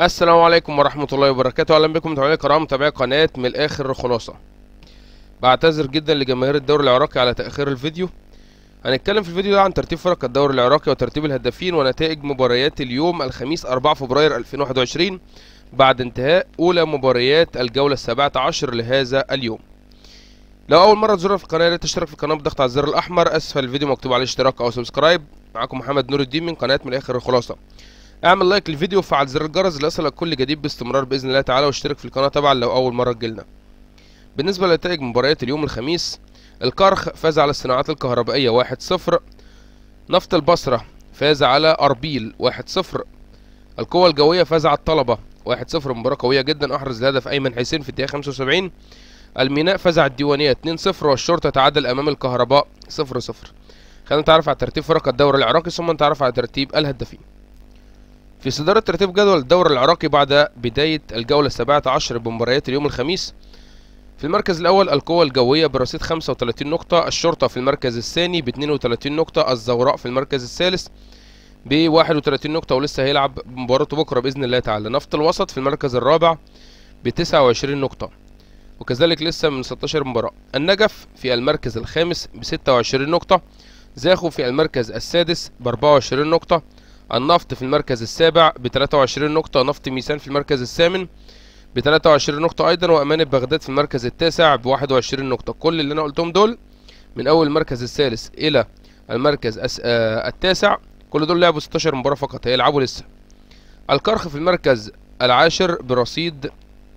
السلام عليكم ورحمة الله وبركاته أهلا بكم متابعي الكرام متابعي قناة من الآخر خلاصة بعتذر جدا لجماهير الدوري العراقي على تأخير الفيديو هنتكلم في الفيديو ده عن ترتيب فرق الدوري العراقي وترتيب الهدافين ونتائج مباريات اليوم الخميس 4 فبراير 2021 بعد انتهاء أولى مباريات الجولة السابعة عشر لهذا اليوم لو أول مرة تزورنا في القناة لا تشترك في القناة بضغط على الزر الأحمر أسفل الفيديو مكتوب عليه اشتراك أو سبسكرايب معاكم محمد نور الدين من قناة من الآخر الخلاصة اعمل لايك للفيديو وفعل زر الجرس ليصلك كل جديد باستمرار باذن الله تعالى واشترك في القناه طبعا لو اول مره تجيلنا بالنسبه لنتائج مباريات اليوم الخميس الكرخ فاز على الصناعات الكهربائيه 1-0 نفط البصره فاز على اربيل 1-0 القوى الجويه فاز على الطلبه 1-0 مباراه قويه جدا احرز الهدف ايمن حسين في الدقيقه 75 الميناء فاز على الديوانيه 2-0 والشرطه تعادل امام الكهرباء 0-0 خلينا نتعرف على ترتيب فرق الدوري العراقي ثم نتعرف على ترتيب الهدافين في صدارة ترتيب جدول الدوري العراقي بعد بداية الجولة السابعة عشر بمباريات اليوم الخميس في المركز الأول القوة الجوية برصيد 35 نقطة الشرطة في المركز الثاني ب 32 نقطة الزوراء في المركز الثالث ب 31 نقطة ولسه هيلعب مباراته بكرة بإذن الله تعالى نفط الوسط في المركز الرابع ب 29 نقطة وكذلك لسه من 16 مباراة النجف في المركز الخامس ب 26 نقطة زاخو في المركز السادس ب 24 نقطة النفط في المركز السابع ب 23 نقطة نفط ميسان في المركز الثامن ب 23 نقطة أيضا وأمانة بغداد في المركز التاسع ب 21 نقطة كل اللي أنا قلتهم دول من أول المركز الثالث إلى المركز آه، التاسع كل دول لعبوا 16 مباراة فقط هيلعبوا لسه الكرخ في المركز العاشر برصيد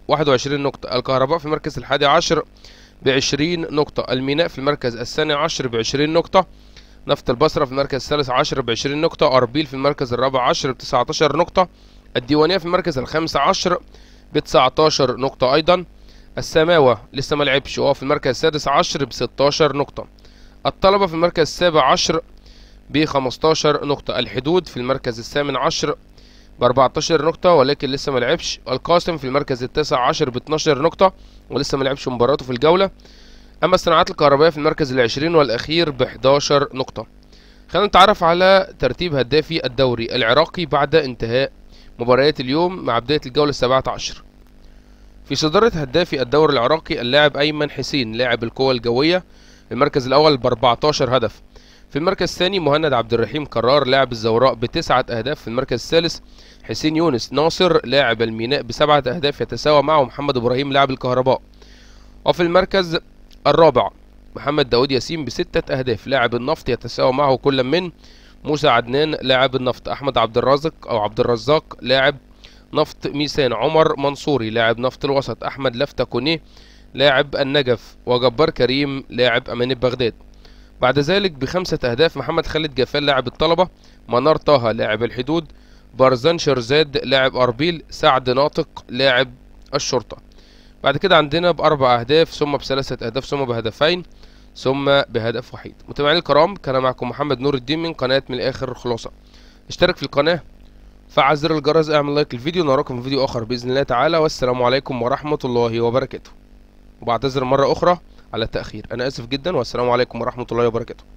21 نقطة الكهرباء في المركز الحادي عشر بعشرين نقطة الميناء في المركز الثاني عشر بعشرين نقطة نفط البصرة في المركز الثالث عشر بعشرين نقطة أربيل في المركز الرابع عشر بتسعة عشر نقطة الديوانية في المركز الخامس عشر عشر نقطة أيضا السماوة لسه ما لعبش وهو في المركز السادس عشر بستة عشر نقطة الطلبة في المركز السابع عشر بخمستاشر نقطة الحدود في المركز الثامن عشر عشر نقطة ولكن لسه ما لعبش القاسم في المركز التاسع عشر باتناشر نقطة ولسه ما لعبش مباراته في الجولة أما الصناعات الكهربائية في المركز العشرين والأخير بحداشر نقطة خلينا نتعرف على ترتيب هدافي الدوري العراقي بعد انتهاء مباريات اليوم مع بداية الجولة السبعة عشر في صدارة هدافي الدوري العراقي اللاعب أيمن حسين لاعب القوى الجوية المركز الأول ب 14 هدف في المركز الثاني مهند عبد الرحيم كرار لاعب الزوراء بتسعة أهداف في المركز الثالث حسين يونس ناصر لاعب الميناء بسبعة أهداف يتساوى معه محمد إبراهيم لاعب الكهرباء وفي المركز الرابع محمد داود ياسين بستة أهداف لاعب النفط يتساوى معه كل من موسى عدنان لاعب النفط أحمد عبد الرازق أو عبد الرزاق لاعب نفط ميسان عمر منصوري لاعب نفط الوسط أحمد لفتة كونيه لاعب النجف وجبار كريم لاعب أمانة بغداد بعد ذلك بخمسة أهداف محمد خالد جفال لاعب الطلبة منار طه لاعب الحدود بارزان شرزاد لاعب أربيل سعد ناطق لاعب الشرطة بعد كده عندنا بأربع أهداف ثم بثلاثة أهداف ثم بهدفين ثم بهدف وحيد متابعين الكرام كان معكم محمد نور الدين من قناة من الآخر خلاصة اشترك في القناة فعل زر الجرس اعمل لايك للفيديو نراكم في فيديو آخر بإذن الله تعالى والسلام عليكم ورحمة الله وبركاته وبعتذر مرة أخرى على التأخير أنا آسف جدا والسلام عليكم ورحمة الله وبركاته